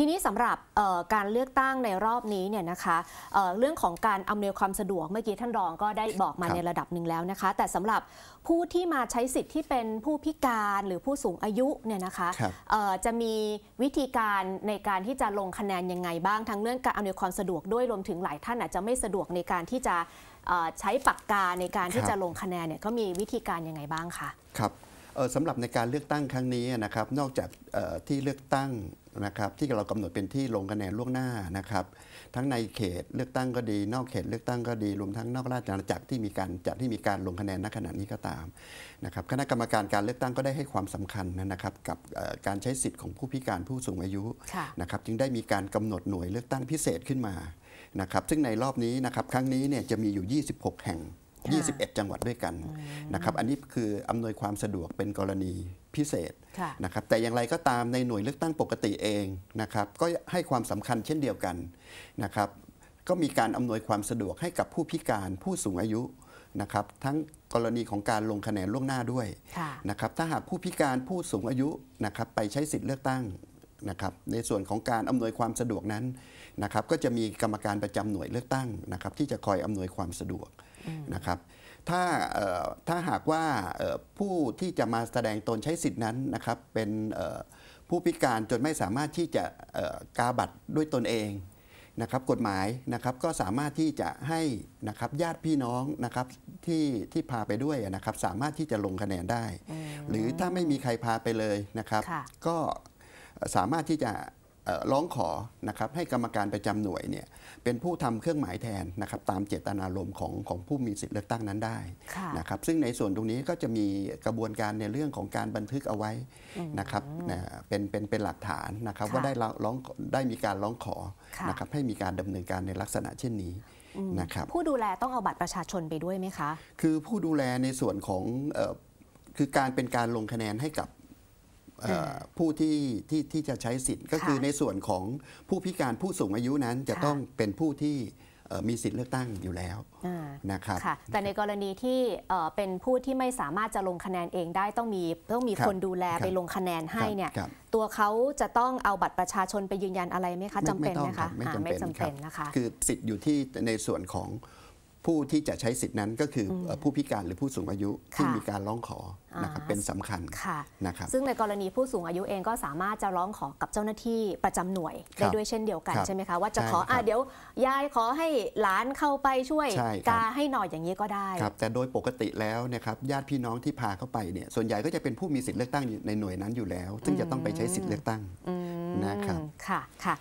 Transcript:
ทีนี้สำหรับการเลือกตั้งในรอบนี้เนี่ยนะคะเเรื่องของการอำนวยความสะดวกเมื่อกี้ท่านรองก็ได้บอกมาในระดับหนึ่งแล้วนะคะแต่สำหรับผู้ที่มาใช้สิทธิ์ที่เป็นผู้พิการหรือผู้สูงอายุเนี่ยนะคะคจะมีวิธีการในการที่จะลงคะแนนยังไงบ้างทั้งเรื่องการอำนวยความสะดวกด้วยรวมถึงหลายท่านอาจจะไม่สะดวกในการที่จะใช้ปากกาในการที่จะลงคะแนนเนี่ยก็มีวิธีการยังไงบ้างคะครับสำหรับในการเลือกตั้งครั้งนี้นะครับนอกจากที่เลือกตั้งนะครับที่เรากำหนดเป็นที่ลงคะแนนล่วงหน้านะครับทั้งในเขตเลือกตั้งก็ดี นอกเขต เลือกตั้งก็ดีรวมทั้งนอกราชอาณาจักรที่มีการจัดที่มีการลงคะแนนณขณะนี้ก็ตามนะครับคณะกรรมการการเลือกตั้งก็ได้ให้ความสำคัญนะครับกับการใช้สิทธิ์ของผู้พิการผู้สูงอายุนะครับจึงได้มีการกำหนดหน่วยเลือกตั้งพิเศษขึ้นมานะครับซึ่งในรอบนี้นะครับครั้งนี้เนี่ยจะมีอยู่ 26 แห่ง21 จังหวัดด้วยกันนะครับอันนี้คืออำนวยความสะดวกเป็นกรณีพิเศษนะครับแต่อย่างไรก็ตามในหน่วยเลือกตั้งปกติเองนะครับก็ให้ความสำคัญเช่นเดียวกันนะครับก็มีการอำนวยความสะดวกให้กับผู้พิการผู้สูงอายุนะครับทั้งกรณีของการลงคะแนนล่วงหน้าด้วยนะครับถ้าหากผู้พิการผู้สูงอายุนะครับไปใช้สิทธิ์เลือกตั้งนะครับในส่วนของการอำนวยความสะดวกนั้นนะครับ ก็จะมีกรรมการประจำหน่วยเลือกตั้งนะครับ ที่จะคอยอำนวยความสะดวกนะครับถ้าถ้าหากว่าผู้ที่จะมาแสดงตนใช้สิทธินั้นนะครับ เป็นผู้พิการจนไม่สามารถที่จะกาบัตรด้วยตนเองนะครับกฎหมายนะครับก็สามารถที่จะให้นะครับญาติพี่น้องนะครับที่ที่พาไปด้วยนะครับ สามารถที่จะลงคะแนนได้ หรือถ้าไม่มีใครพาไปเลยนะครับ ก็สามารถที่จะร้องขอนะครับให้กรรมการประจำหน่วยเนี่ยเป็นผู้ทำเครื่องหมายแทนนะครับตามเจตนารมณ์ของของผู้มีสิทธิเลือกตั้งนั้นได้นะครับซึ่งในส่วนตรงนี้ก็จะมีกระบวนการในเรื่องของการบันทึกเอาไว้นะครับเป็นเป็นเป็นหลักฐานนะครับว่าได้ร้องได้มีการร้องขอนะครับให้มีการดำเนินการในลักษณะเช่นนี้นะครับผู้ดูแลต้องเอาบัตรประชาชนไปด้วยไหมคะ คือผู้ดูแลในส่วนของคือการเป็นการลงคะแนนให้กับผู้ที่ที่ที่จะใช้สิทธิ์ก็คือในส่วนของผู้พิการผู้สูงอายุนั้นจะต้องเป็นผู้ที่มีสิทธิ์เลือกตั้งอยู่แล้วนะครับแต่ในกรณีที่เป็นผู้ที่ไม่สามารถจะลงคะแนนเองได้ต้องมีต้องมีคนดูแลไปลงคะแนนให้เนี่ยตัวเขาจะต้องเอาบัตรประชาชนไปยืนยันอะไรไหมคะจำเป็นไหมคะไม่จำเป็นนะคะคือสิทธิ์อยู่ที่ในส่วนของผู้ที่จะใช้สิทธินั้นก็คือผู้พิการหรือผู้สูงอายุ ที่มีการร้องขอนะครับเป็นสำคัญนะครับซึ่งในกรณีผู้สูงอายุเองก็สามารถจะร้องขอกับเจ้าหน้าที่ประจำหน่วย ได้ด้วยเช่นเดียวกันใช่ไหมคะว่าจะขออเดี๋ยวยายขอให้หลานเข้าไปช่วยกาให้หน่อยอย่างนี้ก็ได้ ครับ แต่โดยปกติแล้วนะครับญาติพี่น้องที่พาเข้าไปเนี่ยส่วนใหญ่ก็จะเป็นผู้มีสิทธิเลือกตั้งในหน่วยนั้นอยู่แล้ว ซึ่งจะต้องไปใช้สิทธิเลือกตั้งนะครับค่ะค่ะ